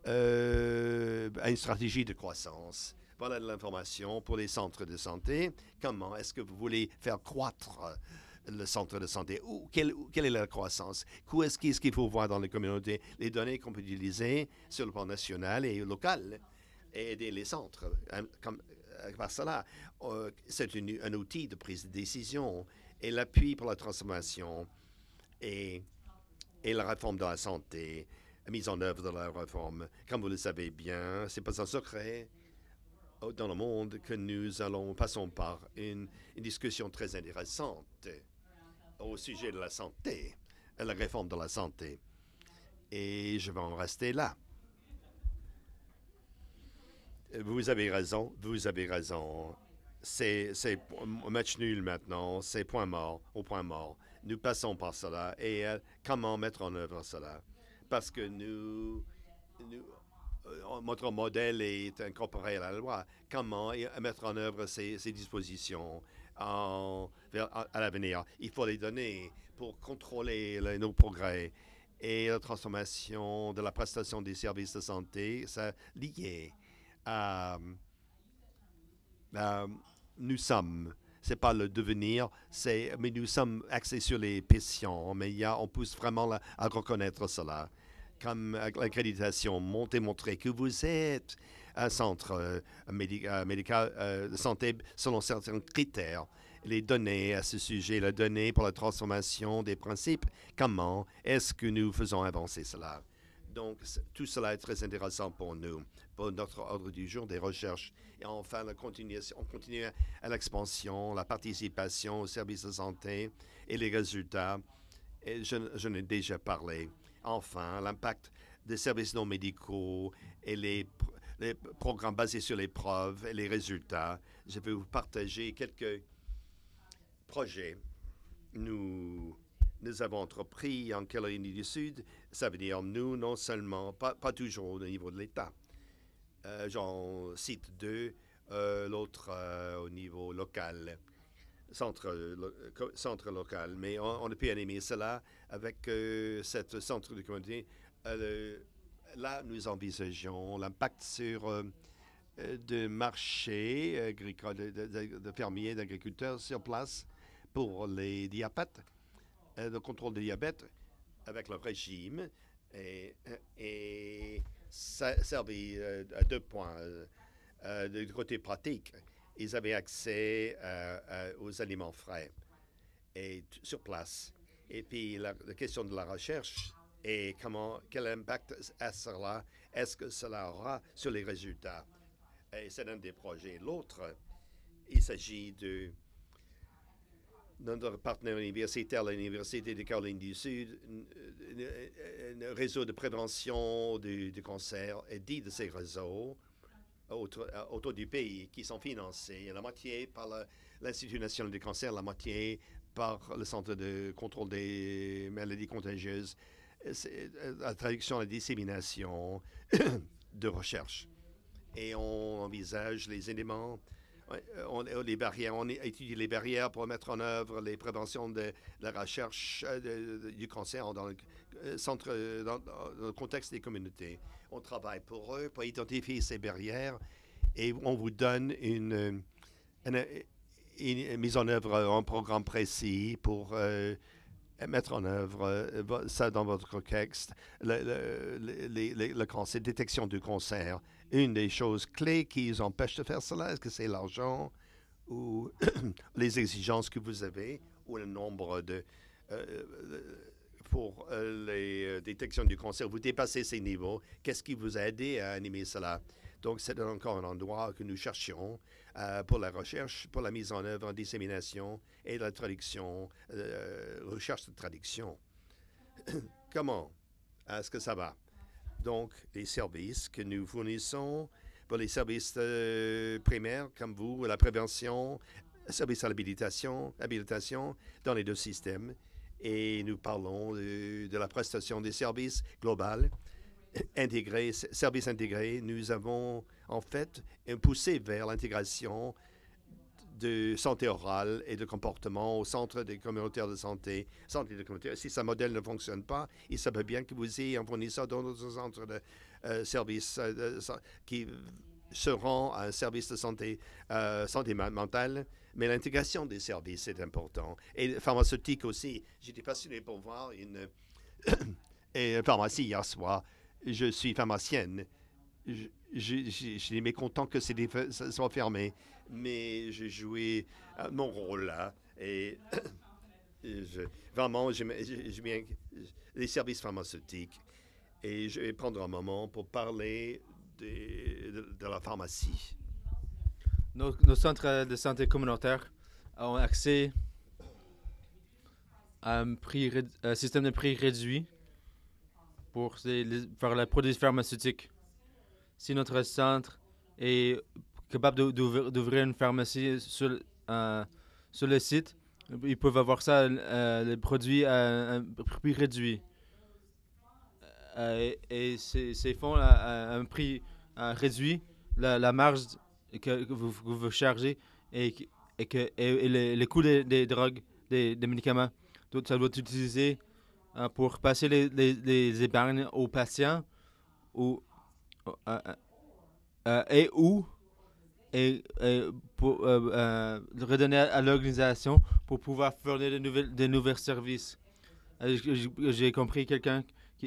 euh, à une stratégie de croissance. Voilà de l'information pour les centres de santé. Comment est-ce que vous voulez faire croître le centre de santé? ou quelle, quelle, est la croissance? Qu'est-ce qu'il faut voir dans les communautés? Les données qu'on peut utiliser sur le plan national et local et aider les centres hein, comme, euh, par cela. Euh, c'est un outil de prise de décision et l'appui pour la transformation. Et et la réforme de la santé, la mise en œuvre de la réforme. Comme vous le savez bien, c'est pas un secret oh, dans le monde que nous allons passons par une, discussion très intéressante au sujet de la santé, la réforme de la santé. Et je vais en rester là. Vous avez raison, vous avez raison. C'est match nul maintenant, c'est point mort au point mort. Nous passons par cela et euh, comment mettre en œuvre cela. Parce que nous, euh, notre modèle est incorporé à la loi. Comment euh, mettre en œuvre ces, dispositions en, à, l'avenir Il faut les donner pour contrôler nos progrès. Et la transformation de la prestation des services de santé, c'est lié à, à, nous sommes c'est pas le devenir, c'est, mais nous sommes axés sur les patients, mais il y a, on pousse vraiment à reconnaître cela. Comme l'accréditation, montrer montrer que vous êtes un centre euh, euh, médical, euh, de santé selon certains critères. Les données à ce sujet, les données pour la transformation des principes, comment est-ce que nous faisons avancer cela? Donc, tout cela est très intéressant pour nous, pour notre ordre du jour des recherches. Et enfin, la continuation, on continue à l'expansion, la participation aux services de santé et les résultats. Et je, je n'ai déjà parlé. Enfin, l'impact des services non médicaux et les, les programmes basés sur les preuves et les résultats. Je vais vous partager quelques projets. Nous nous avons entrepris en Calédonie du Sud, ça veut dire nous, non seulement, pas, toujours au niveau de l'État. Euh, j'en cite deux, euh, l'autre euh, au niveau local, centre, local. Mais on, a pu animer cela avec cette centre de communauté. là, nous envisageons l'impact sur de marchés de, fermiers, d'agriculteurs sur place pour les diapathes. Euh, le contrôle du diabète avec le régime et, ça servi euh, à deux points. Euh, du côté pratique, ils avaient accès aux aliments frais et sur place. Et puis la, question de la recherche et comment, quel impact cela, est-ce que cela aura sur les résultats. Et c'est l'un des projets. L'autre, il s'agit de notre partenaire universitaire, l'Université de Caroline du Sud, un euh, euh, euh, réseau de prévention du, cancer et dit de ces réseaux autour, du pays qui sont financés, la moitié par l'Institut national du cancer, la moitié par le Centre de contrôle des maladies contagieuses, la traduction, la dissémination [COUGHS] de recherche. Et on envisage les éléments euh, on, euh, étudie les barrières pour mettre en œuvre les préventions de, la recherche euh, du cancer dans le, contexte des communautés. On travaille pour eux, pour identifier ces barrières et on vous donne une, mise en œuvre, un programme précis pour euh, mettre en œuvre euh, ça dans votre contexte, le, détection du cancer. Une des choses clés qui empêchent empêche de faire cela, est-ce que c'est l'argent ou [CLEARS THROAT] les exigences que vous avez ou le nombre de... Euh, pour les détections du cancer, vous dépassez ces niveaux. Qu'est-ce qui vous a aidé à animer cela? Donc, c'est encore un endroit que nous cherchions euh, pour la recherche, pour la mise en œuvre, en dissémination et la traduction, euh, recherche de traduction. [COUGHS] Comment est-ce que ça va? Donc, les services que nous fournissons pour les services euh, primaires comme vous, la prévention, service à l'habilitation, habilitation dans les deux systèmes. Et nous parlons de, euh, de la prestation des services globales intégré, service intégré, nous avons en fait poussé vers l'intégration de santé orale et de comportement au centre des communautaires de santé. Si ce modèle ne fonctionne pas, il serait bien que vous ayez un fournisseur dans notre centre de euh, services euh, qui se rend à un service de santé, euh, santé mentale, mais l'intégration des services est importante. Et pharmaceutique aussi. J'étais passionné pour voir une [COUGHS] pharmacie hier soir je suis pharmacienne. Je, suis mécontent que ces ça soit fermé, mais j'ai joué euh, mon rôle là. Et [COUGHS] je, vraiment, bien les services pharmaceutiques. Et je vais prendre un moment pour parler de, la pharmacie. Nos, nos, centres de santé communautaire ont accès à un, prix, à un système de prix réduit pour faire les produits pharmaceutiques. Si notre centre est capable d'ouvrir une pharmacie sur, euh, sur le site, ils peuvent avoir ça, euh, les produits à un prix euh, réduit. et, ces, fonds à, un prix réduit, la, marge que, vous, vous chargez et, et, que, et, les, coûts des, drogues, des, des, médicaments, ça doit être utilisé euh, pour passer les, les, épargnes aux patients ou, euh, euh, et ou et, pour, redonner à l'organisation pour pouvoir fournir de, nouvelles, de nouveaux services. J'ai compris quelqu'un,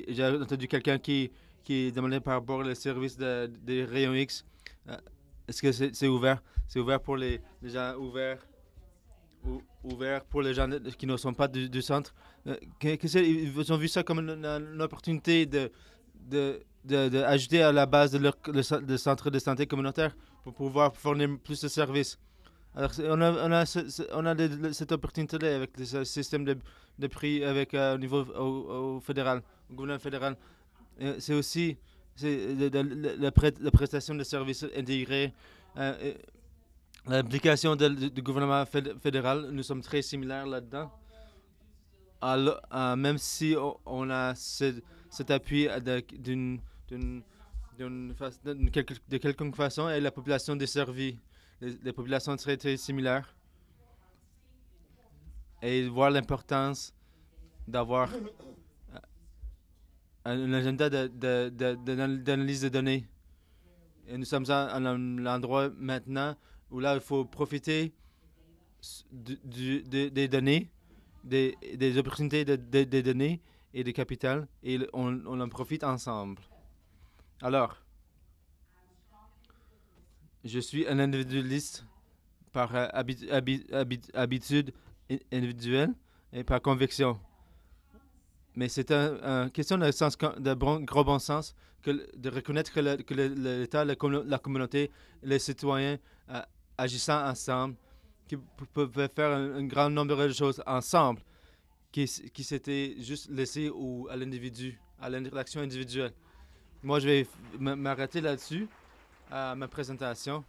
j'ai entendu quelqu'un qui, qui demandait par rapport au service des rayons X. Est-ce que c'est ouvert? C'est ouvert pour les, les gens ouverts ouvert pour les gens qui ne sont pas du, centre. Euh, que, que ils ont vu ça comme une, opportunité de, de, de, à la base de leur, le, centre de santé communautaire pour pouvoir fournir plus de services. Alors, on a, on a, cette opportunité avec le système de, de prix avec, euh, au niveau au, fédéral, au gouvernement fédéral. Euh, c'est aussi la, prestation de services intégrés l'implication du gouvernement fédéral, nous sommes très similaires là-dedans. Euh, même si on a cet appui d'une de quelque façon, et la population desservie, les, les populations très très similaires, et voir l'importance d'avoir euh, un agenda d'analyse de, de, de données. Et nous sommes à l'endroit maintenant où là, il faut profiter des données, des, opportunités des de, données et du capital, et on, en profite ensemble. Alors, je suis un individualiste par euh, habitude individuelle et par conviction. Mais c'est une un question de, sens, de bon, gros bon sens que, de reconnaître que l'État, la, communauté, les citoyens agissant ensemble, qui pouvaient faire un, grand nombre de choses ensemble, qui, qui s'étaient juste laissées à l'individu, à l'action individuelle. Moi, je vais m'arrêter là-dessus, à ma présentation.